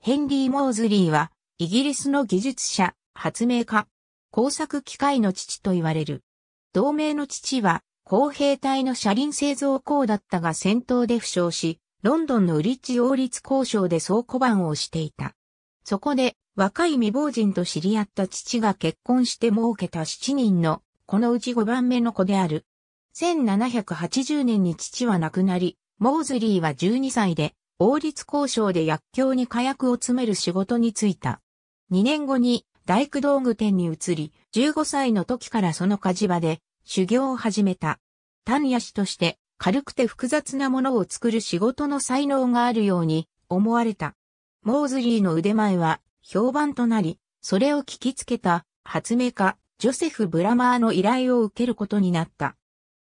ヘンリー・モーズリーは、イギリスの技術者、発明家、工作機械の父と言われる。同盟の父は、工兵隊の車輪製造工だったが戦闘で負傷し、ロンドンのウリッジ王立交渉で倉庫番をしていた。そこで、若い未亡人と知り合った父が結婚して儲けた7人の、このうち5番目の子である。1780年に父は亡くなり、モーズリーは12歳で、王立交渉で薬莢に火薬を詰める仕事に就いた。2年後に大工道具店に移り、15歳の時からその火事場で修行を始めた。丹野氏として軽くて複雑なものを作る仕事の才能があるように思われた。モーズリーの腕前は評判となり、それを聞きつけた発明家ジョセフ・ブラマーの依頼を受けることになった。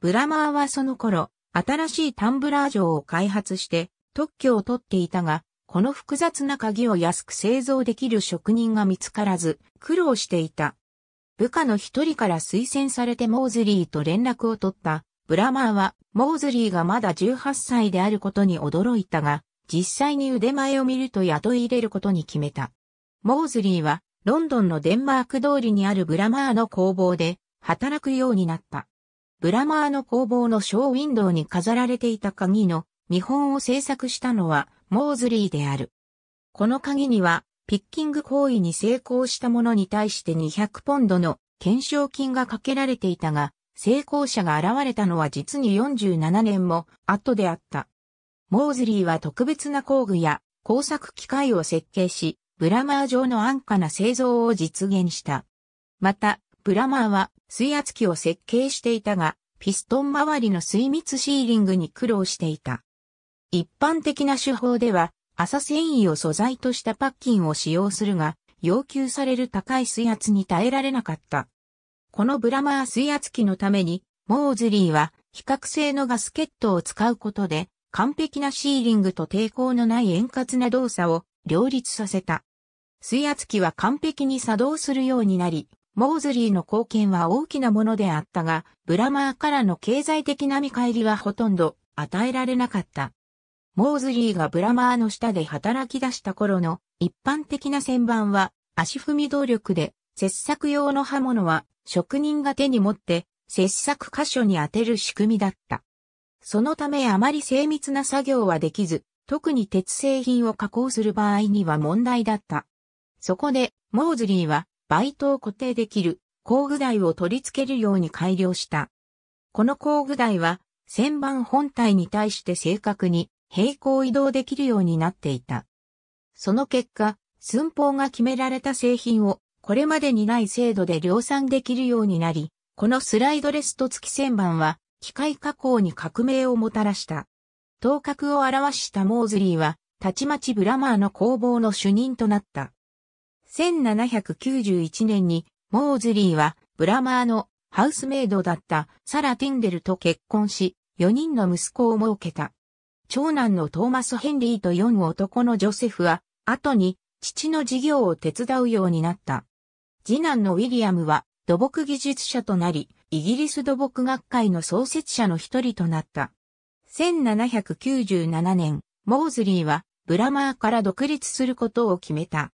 ブラマーはその頃、新しいタンブラー城を開発して、特許を取っていたが、この複雑な鍵を安く製造できる職人が見つからず、苦労していた。部下の一人から推薦されてモーズリーと連絡を取ったブラマーは、モーズリーがまだ18歳であることに驚いたが、実際に腕前を見ると雇い入れることに決めた。モーズリーは、ロンドンのデンマーク通りにあるブラマーの工房で、働くようになった。ブラマーの工房のショーウィンドウに飾られていた鍵の見本を制作したのはモーズリーである。この鍵には、ピッキング行為に成功した者に対して200ポンドの懸賞金がかけられていたが、成功者が現れたのは実に47年も後であった。モーズリーは特別な工具や工作機械を設計し、ブラマー上の安価な製造を実現した。また、ブラマーは水圧機を設計していたが、ピストン周りの水密シーリングに苦労していた。一般的な手法では、麻繊維を素材としたパッキンを使用するが、要求される高い水圧に耐えられなかった。このブラマー水圧機のために、モーズリーは比較性のガスケットを使うことで、完璧なシーリングと抵抗のない円滑な動作を両立させた。水圧機は完璧に作動するようになり、モーズリーの貢献は大きなものであったが、ブラマーからの経済的な見返りはほとんど与えられなかった。モーズリーがブラマーの下で働き出した頃の一般的な旋盤は足踏み動力で、切削用の刃物は職人が手に持って切削箇所に当てる仕組みだった。そのためあまり精密な作業はできず、特に鉄製品を加工する場合には問題だった。そこで、モーズリーは、バイトを固定できる工具台を取り付けるように改良した。この工具台は、旋盤本体に対して正確に平行移動できるようになっていた。その結果、寸法が決められた製品をこれまでにない精度で量産できるようになり、このスライドレスト付き旋盤は機械加工に革命をもたらした。頭角を表したモーズリーは、たちまちブラマーの工房の主任となった。1791年に、モーズリーは、ブラマーのハウスメイドだったサラ・ティンデルと結婚し、4人の息子を設けた。長男のトーマス・ヘンリーと4男のジョセフは、後に父の事業を手伝うようになった。次男のウィリアムは土木技術者となり、イギリス土木学会の創設者の一人となった。1797年、モーズリーはブラマーから独立することを決めた。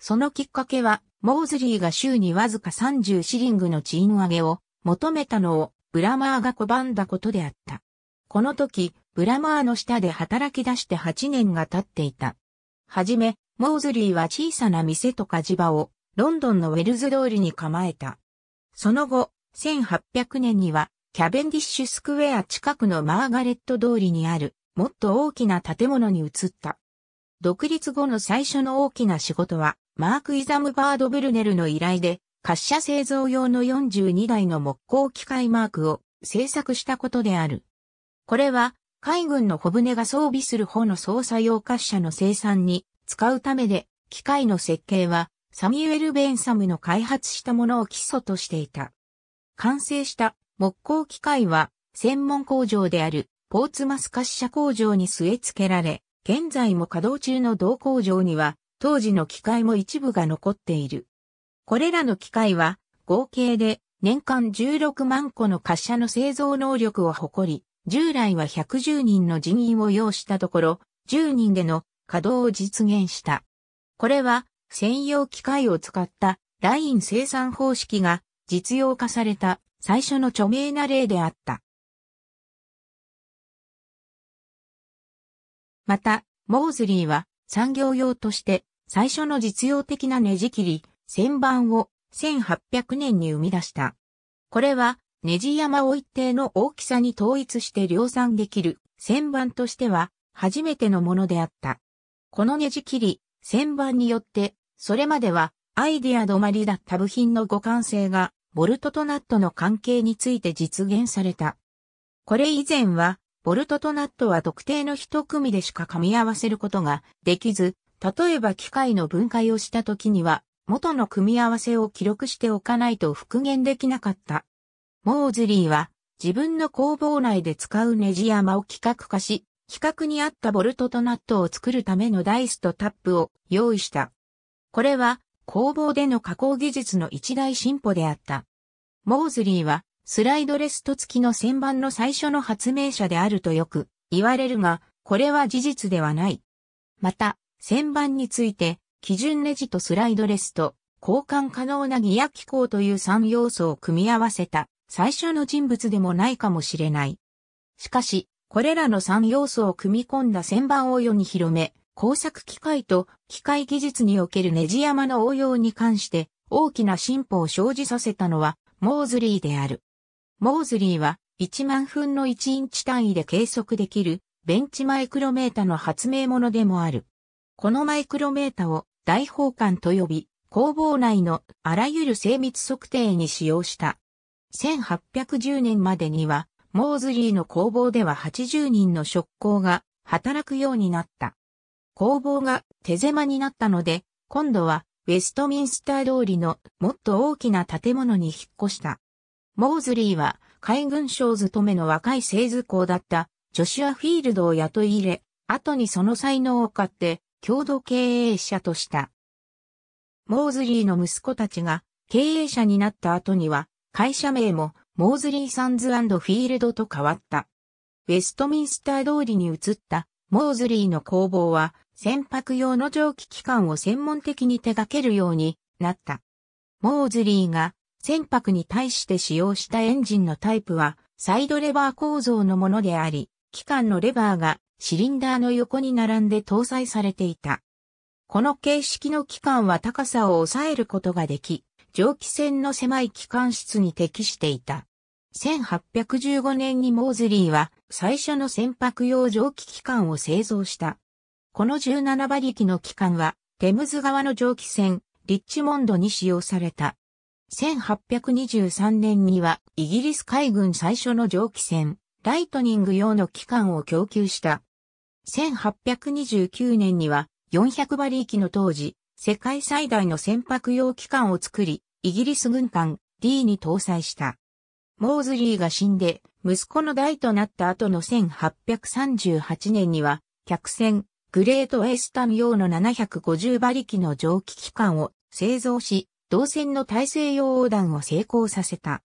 そのきっかけは、モーズリーが週にわずか30シリングの賃上げを求めたのをブラマーが拒んだことであった。この時、ブラマーの下で働き出して8年が経っていた。はじめ、モーズリーは小さな店と火事場をロンドンのウェルズ通りに構えた。その後、1800年にはキャベンディッシュスクエア近くのマーガレット通りにあるもっと大きな建物に移った。独立後の最初の大きな仕事はマーク・イザムバード・ブルネルの依頼で滑車製造用の42台の木工機械マークを製作したことである。これは海軍の小船が装備する帆の操作用滑車の生産に使うためで、機械の設計はサミュエル・ベンサムの開発したものを基礎としていた。完成した木工機械は専門工場であるポーツマス滑車工場に据え付けられ、現在も稼働中の同工場には当時の機械も一部が残っている。これらの機械は合計で年間16万個の滑車の製造能力を誇り、従来は110人の人員を要したところ、10人での稼働を実現した。これは専用機械を使ったライン生産方式が実用化された最初の著名な例であった。また、モーズリーは産業用として最初の実用的なネジ切り、旋盤を1800年に生み出した。これはネジ山を一定の大きさに統一して量産できる旋盤としては初めてのものであった。このネジ切り、旋盤によって、それまではアイディア止まりだった部品の互換性がボルトとナットの関係について実現された。これ以前は、ボルトとナットは特定の一組でしか噛み合わせることができず、例えば機械の分解をした時には、元の組み合わせを記録しておかないと復元できなかったモーズリーは自分の工房内で使うネジ山を規格化し、規格に合ったボルトとナットを作るためのダイスとタップを用意した。これは工房での加工技術の一大進歩であった。モーズリーはスライドレスト付きの旋盤の最初の発明者であるとよく言われるが、これは事実ではない。また、旋盤について、基準ネジとスライドレスト、交換可能なギア機構という3要素を組み合わせた最初の人物でもないかもしれない。しかし、これらの3要素を組み込んだ旋盤を世に広め、工作機械と機械技術におけるネジ山の応用に関して大きな進歩を生じさせたのはモーズリーである。モーズリーは1万分の1インチ単位で計測できるベンチマイクロメータの発明者でもある。このマイクロメータを大砲管と呼び、工房内のあらゆる精密測定に使用した。1810年までには、モーズリーの工房では80人の職工が働くようになった。工房が手狭になったので、今度はウェストミンスター通りのもっと大きな建物に引っ越した。モーズリーは海軍省勤めの若い製図工だったジョシュア・フィールドを雇い入れ、後にその才能を買って共同経営者とした。モーズリーの息子たちが経営者になった後には会社名もモーズリー・サンズフィールドと変わった。ウェストミンスター通りに移ったモーズリーの工房は船舶用の蒸気機関を専門的に手掛けるようになった。モーズリーが船舶に対して使用したエンジンのタイプはサイドレバー構造のものであり、機関のレバーがシリンダーの横に並んで搭載されていた。この形式の機関は高さを抑えることができ、蒸気船の狭い機関室に適していた。1815年にモーズリーは最初の船舶用蒸気機関を製造した。この17馬力の機関は、テムズ川の蒸気船、リッチモンドに使用された。1823年には、イギリス海軍最初の蒸気船、ライトニング用の機関を供給した。1829年には、400馬力の当時、世界最大の船舶用機関を作り、イギリス軍艦 D に搭載した。モーズリーが死んで、息子の代となった後の1838年には、客船、グレートエスタン用の750馬力の蒸気機関を製造し、同船の大西洋横断を成功させた。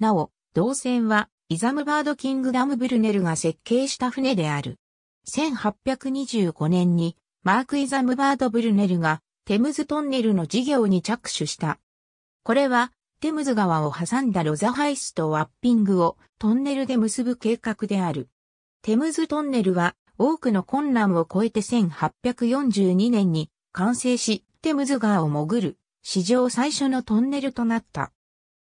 なお、同船は、イザムバード・キングダム・ブルネルが設計した船である。1825年に、マーク・イザムバード・ブルネルが、テムズトンネルの事業に着手した。これは、テムズ川を挟んだロザハイスとワッピングをトンネルで結ぶ計画である。テムズトンネルは多くの困難を超えて1842年に完成し、テムズ川を潜る史上最初のトンネルとなった。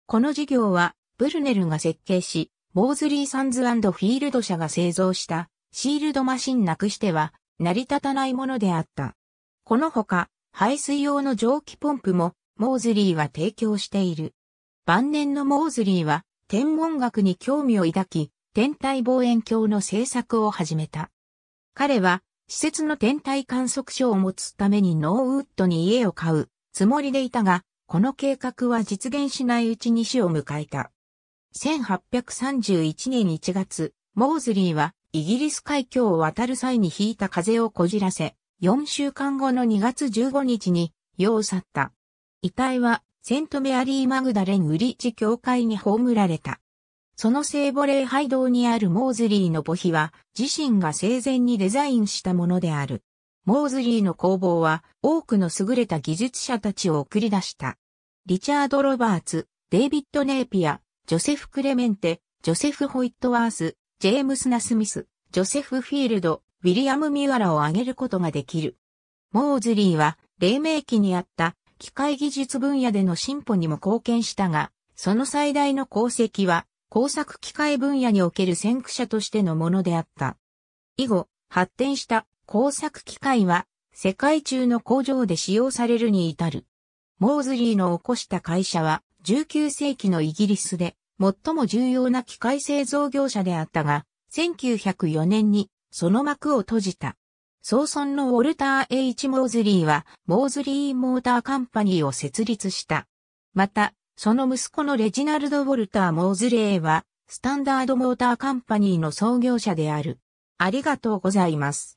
この事業はブルネルが設計し、モーズリー・サンズフィールド社が製造したシールドマシンなくしては成り立たないものであった。このほか、排水用の蒸気ポンプもモーズリーは提供している。晩年のモーズリーは天文学に興味を抱き、天体望遠鏡の製作を始めた。彼は施設の天体観測所を持つためにノーウッドに家を買うつもりでいたが、この計画は実現しないうちに死を迎えた。1831年1月、モーズリーはイギリス海峡を渡る際に引いた風をこじらせ、4週間後の2月15日に、世を去った。遺体は、セントメアリー・マグダレン・ウリッジ教会に葬られた。その聖母礼拝堂にあるモーズリーの墓碑は、自身が生前にデザインしたものである。モーズリーの工房は、多くの優れた技術者たちを送り出した。リチャード・ロバーツ、デイビッド・ネーピア、ジョセフ・クレメンテ、ジョセフ・ホイットワース、ジェームス・ナスミス、ジョセフ・フィールド、ウィリアム・ミュアラを挙げることができる。モーズリーは、黎明期にあった機械技術分野での進歩にも貢献したが、その最大の功績は、工作機械分野における先駆者としてのものであった。以後、発展した工作機械は、世界中の工場で使用されるに至る。モーズリーの起こした会社は、19世紀のイギリスで、最も重要な機械製造業者であったが、1904年にその幕を閉じた。総尊のウォルター・ H・ モーズリーは、モーズリー・モーター・カンパニーを設立した。また、その息子のレジナルド・ウォルター・モーズレーは、スタンダード・モーター・カンパニーの創業者である。ありがとうございます。